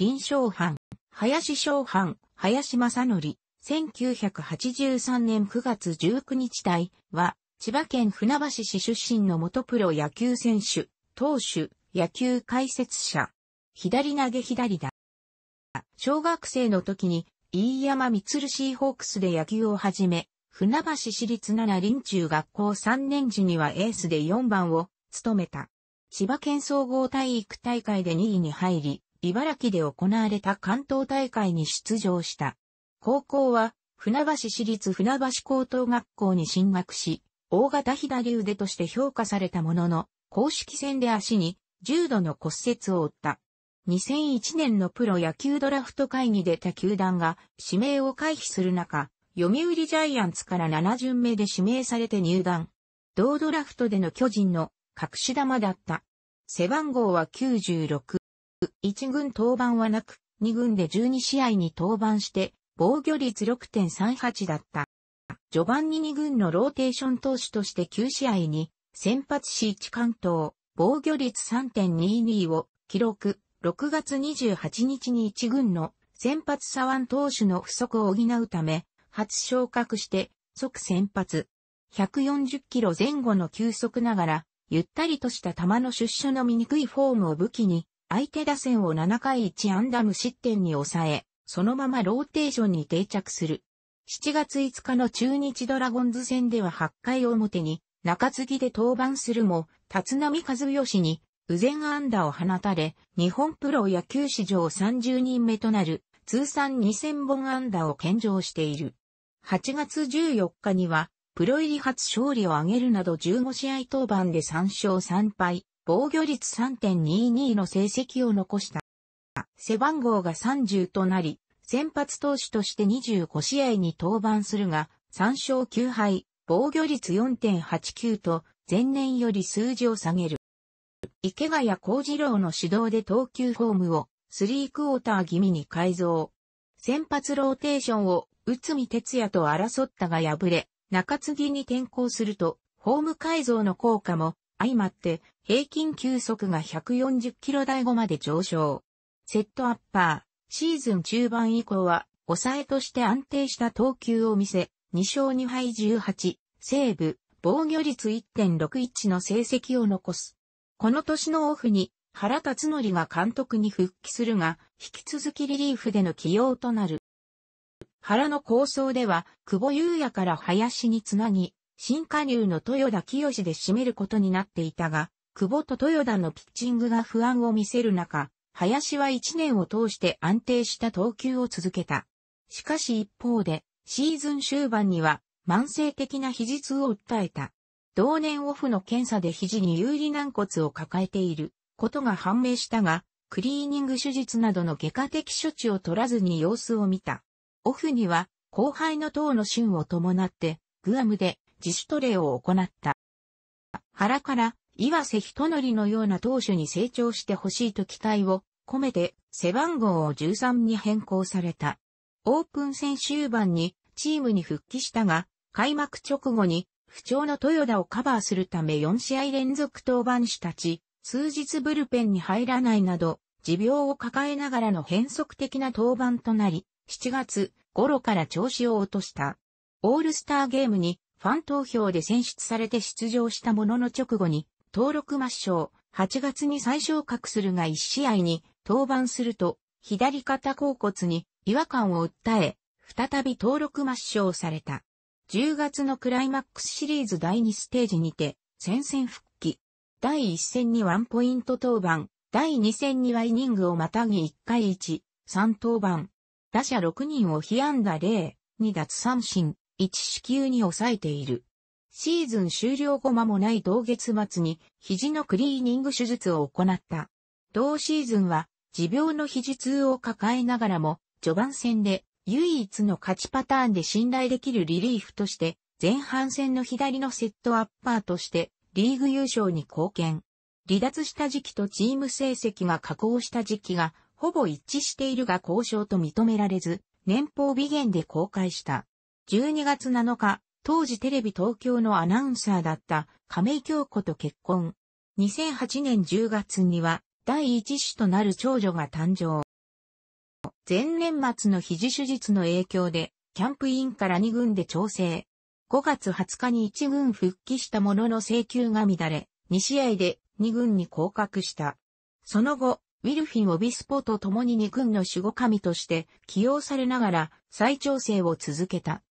林昌藩、林昌藩、林正則、1983年9月19日隊は、千葉県船橋市出身の元プロ野球選手、投手、野球解説者、左投げ左だ。小学生の時に、飯山光シーホークスで野球を始め、船橋市立七林中学校3年時にはエースで4番を務めた。千葉県総合体育大会で2位に入り、茨城で行われた関東大会に出場した。高校は、船橋市立船橋高等学校に進学し、大型左腕として評価されたものの、公式戦で足に重度の骨折を負った。2001年のプロ野球ドラフト会議で他球団が指名を回避する中、読売ジャイアンツから7巡目で指名されて入団。同ドラフトでの巨人の隠し玉だった。背番号は96。1軍登板はなく、2軍で12試合に登板して、防御率6.38だった。序盤に2軍のローテーション投手として9試合に、先発し1関東、防御率3.22を記録、6月28日に1軍の先発左腕投手の不足を補うため、初昇格して即先発。140キロ前後の球速ながら、ゆったりとした球の出所の醜いフォームを武器に、相手打線を7回1安打無失点に抑え、そのままローテーションに定着する。7月5日の中日ドラゴンズ戦では8回表に中継ぎで登板するも、立浪和義に、右前安打を放たれ、日本プロ野球史上30人目となる、通算2000本安打を献上している。8月14日には、プロ入り初勝利を挙げるなど15試合登板で3勝3敗、防御率3.22の成績を残した。背番号が30となり、先発投手として25試合に登板するが、3勝9敗、防御率4.89と、前年より数字を下げる。池谷幸次郎の指導で投球フォームをスリークォーター気味に改造。先発ローテーションを内海哲也と争ったが敗れ、中継ぎに転向すると、ホーム改造の効果も相まって平均球速が140キロ台後まで上昇。セットアッパー、シーズン中盤以降は抑えとして安定した投球を見せ、2勝2敗18、セーブ、防御率1.61の成績を残す。この年のオフに原辰則が監督に復帰するが、引き続きリリーフでの起用となる。原の構想では、久保優也から林につなぎ、新加入の豊田清で締めることになっていたが、久保と豊田のピッチングが不安を見せる中、林は1年を通して安定した投球を続けた。しかし一方で、シーズン終盤には慢性的な肘痛を訴えた。同年オフの検査で肘に有利軟骨を抱えていることが判明したが、クリーニング手術などの外科的処置を取らずに様子を見た。オフには後輩の党の俊を伴って、グアムで自主トレを行った。原から、岩瀬の則のような投手に成長してほしいと期待を込めて背番号を13に変更された。オープン戦終盤にチームに復帰したが、開幕直後に不調の豊田をカバーするため4試合連続登板したち、数日ブルペンに入らないなど、持病を抱えながらの変則的な登板となり、7月頃から調子を落とした。オールスターゲームにファン投票で選出されて出場したものの直後に、登録抹消、8月に最昇格するが1試合に登板すると、左肩甲骨に違和感を訴え、再び登録抹消された。10月のクライマックスシリーズ第2ステージにて、戦線復帰。第1戦にワンポイント登板、第2戦にはイニングをまたぎ1回1、3登板。打者6人を被安打0、2奪三振。1子球に抑えている。シーズン終了後間もない同月末に肘のクリーニング手術を行った。同シーズンは持病の肘痛を抱えながらも序盤戦で唯一の勝ちパターンで信頼できるリリーフとして前半戦の左のセットアッパーとしてリーグ優勝に貢献。離脱した時期とチーム成績が下降した時期がほぼ一致しているが交渉と認められず、年俸微減で公開した。12月7日、当時テレビ東京のアナウンサーだった亀井京子と結婚。2008年10月には第一子となる長女が誕生。前年末の肘手術の影響で、キャンプインから2軍で調整。5月20日に1軍復帰したものの請求が乱れ、2試合で2軍に降格した。その後、ウィルフィン・オビスポと共に2軍の守護神として起用されながら再調整を続けた。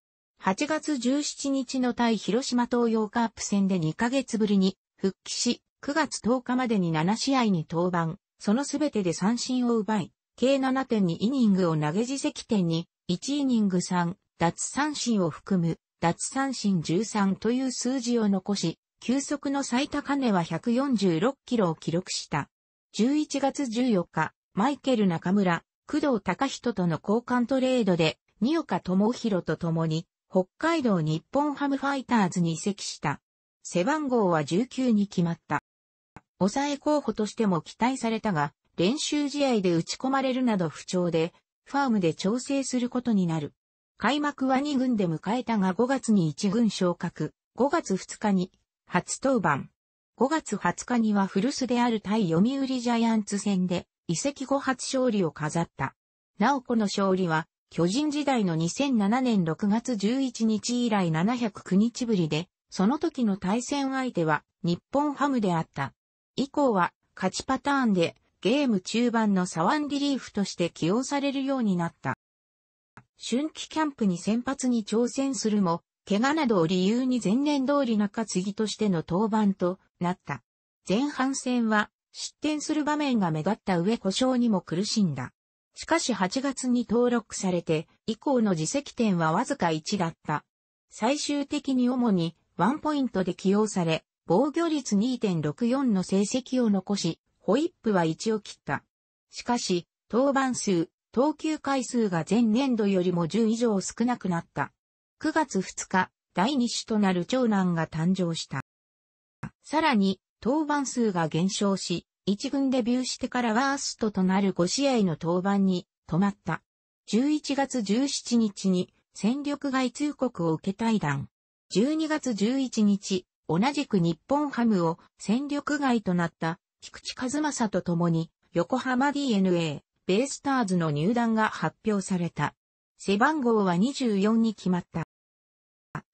8月17日の対広島東洋カープ戦で2ヶ月ぶりに復帰し、9月10日までに7試合に登板、そのすべてで三振を奪い、計7.2イニングを投げ自責点に、1イニング3、脱三振を含む、脱三振13という数字を残し、球速の最高値は146キロを記録した。11月14日、マイケル中村、工藤隆人との交換トレードで、二岡智弘と共に、北海道日本ハムファイターズに移籍した。背番号は19に決まった。抑え候補としても期待されたが、練習試合で打ち込まれるなど不調で、ファームで調整することになる。開幕は2軍で迎えたが5月に1軍昇格、5月2日に初登板。5月20日には古巣である対読売ジャイアンツ戦で移籍後初勝利を飾った。なおこの勝利は巨人時代の2007年6月11日以来709日ぶりで、その時の対戦相手は日本ハムであった。以降は勝ちパターンでゲーム中盤のサワンリリーフとして起用されるようになった。春季キャンプに先発に挑戦するも、怪我などを理由に前年通り中継ぎとしての登板となった。前半戦は失点する場面が目立った上故障にも苦しんだ。しかし8月に登録されて、以降の自責点はわずか1だった。最終的に主にワンポイントで起用され、防御率2.64の成績を残し、ホイップは1を切った。しかし、登板数、投球回数が前年度よりも10以上少なくなった。9月2日、第2子となる長男が誕生した。さらに、登板数が減少し、一軍デビューしてからワーストとなる5試合の登板に止まった。11月17日に戦力外通告を受け退団。12月11日、同じく日本ハムを戦力外となった菊池和正と共に横浜 DNA ベイスターズの入団が発表された。背番号は24に決まった。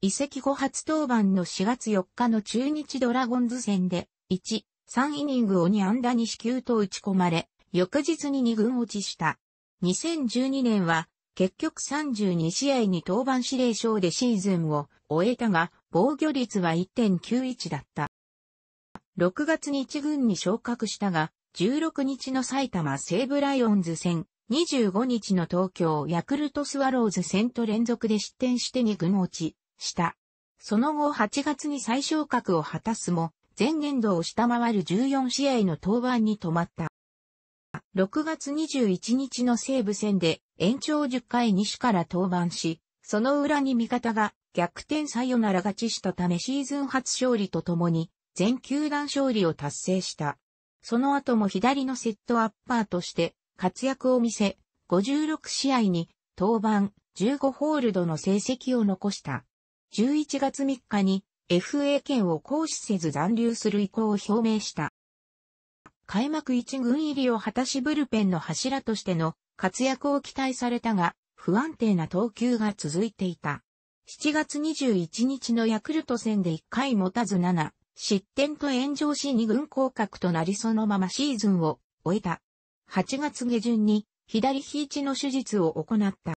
移籍後初登板の4月4日の中日ドラゴンズ戦で1 3イニングを2安打に死球と打ち込まれ、翌日に2軍落ちした。2012年は、結局32試合に登板指令賞でシーズンを終えたが、防御率は1.91だった。6月に1軍に昇格したが、16日の埼玉西武ライオンズ戦、25日の東京ヤクルトスワローズ戦と連続で失点して2軍落ちした。その後8月に再昇格を果たすも、前年度を下回る14試合の登板に止まった。6月21日の西武戦で延長10回西から登板し、その裏に味方が逆転サヨナラ勝ちしたためシーズン初勝利とともに全球団勝利を達成した。その後も左のセットアッパーとして活躍を見せ、56試合に登板15ホールドの成績を残した。11月3日に FA 権を行使せず残留する意向を表明した。開幕一軍入りを果たしブルペンの柱としての活躍を期待されたが、不安定な投球が続いていた。7月21日のヤクルト戦で1回持たず7、失点と炎上し2軍降格となりそのままシーズンを終えた。8月下旬に左肘の手術を行った。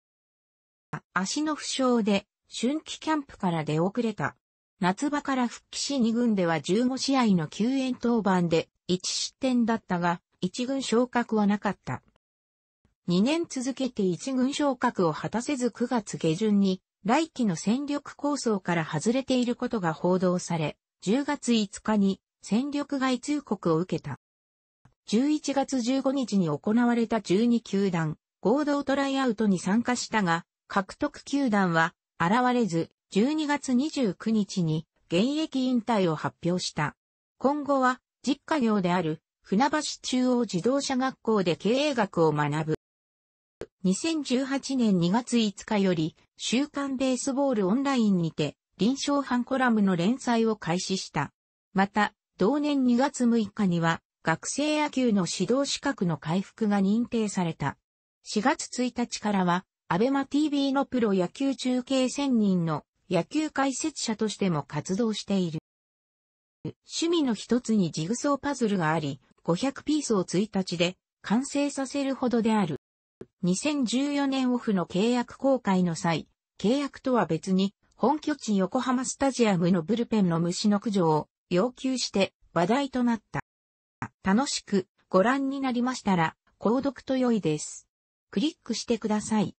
足の負傷で春季キャンプから出遅れた。夏場から復帰し2軍では15試合の救援登板で1失点だったが、1軍昇格はなかった。2年続けて1軍昇格を果たせず9月下旬に、来季の戦力構想から外れていることが報道され、10月5日に戦力外通告を受けた。11月15日に行われた12球団合同トライアウトに参加したが、獲得球団は現れず、12月29日に現役引退を発表した。今後は実家業である船橋中央自動車学校で経営学を学ぶ。2018年2月5日より週刊ベースボールオンラインにて臨床班コラムの連載を開始した。また、同年2月6日には学生野球の指導資格の回復が認定された。4月1日からは、アベマ TV のプロ野球中継1000人の野球解説者としても活動している。趣味の一つにジグソーパズルがあり、500ピースを1日で完成させるほどである。2014年オフの契約公開の際、契約とは別に本拠地横浜スタジアムのブルペンの虫の駆除を要求して話題となった。楽しくご覧になりましたら、購読と良いです。クリックしてください。